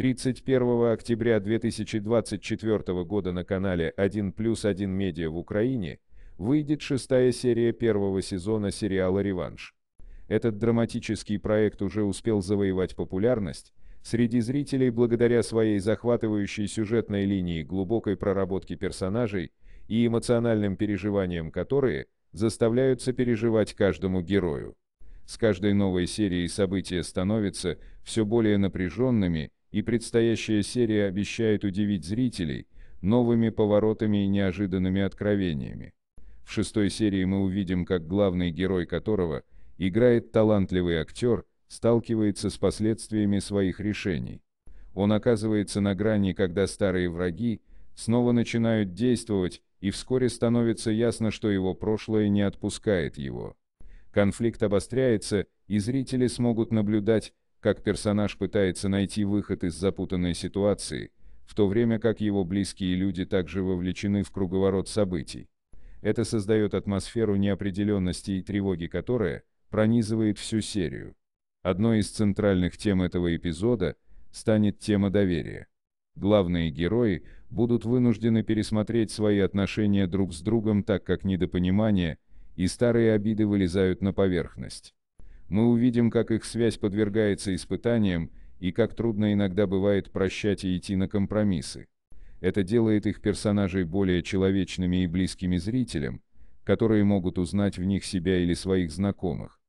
31 октября 2024 года на канале 1 плюс 1 медиа в Украине выйдет шестая серия первого сезона сериала «Реванш». Этот драматический проект уже успел завоевать популярность среди зрителей благодаря своей захватывающей сюжетной линии глубокой проработке персонажей и эмоциональным переживаниям которые заставляют переживать каждому герою. С каждой новой серией события становятся все более напряженными и предстоящая серия обещает удивить зрителей новыми поворотами и неожиданными откровениями. В шестой серии мы увидим, как главный герой которого играет талантливый актер, сталкивается с последствиями своих решений. Он оказывается на грани, когда старые враги снова начинают действовать, и вскоре становится ясно, что его прошлое не отпускает его. Конфликт обостряется, и зрители смогут наблюдать, как персонаж пытается найти выход из запутанной ситуации, в то время как его близкие люди также вовлечены в круговорот событий. Это создает атмосферу неопределенности и тревоги, которая пронизывает всю серию. Одной из центральных тем этого эпизода станет тема доверия. Главные герои будут вынуждены пересмотреть свои отношения друг с другом, так как недопонимание и старые обиды вылезают на поверхность мы увидим, как их связь подвергается испытаниям и как трудно иногда бывает прощать и идти на компромиссы. Это делает их персонажей более человечными и близкими зрителям, которые могут узнать в них себя или своих знакомых.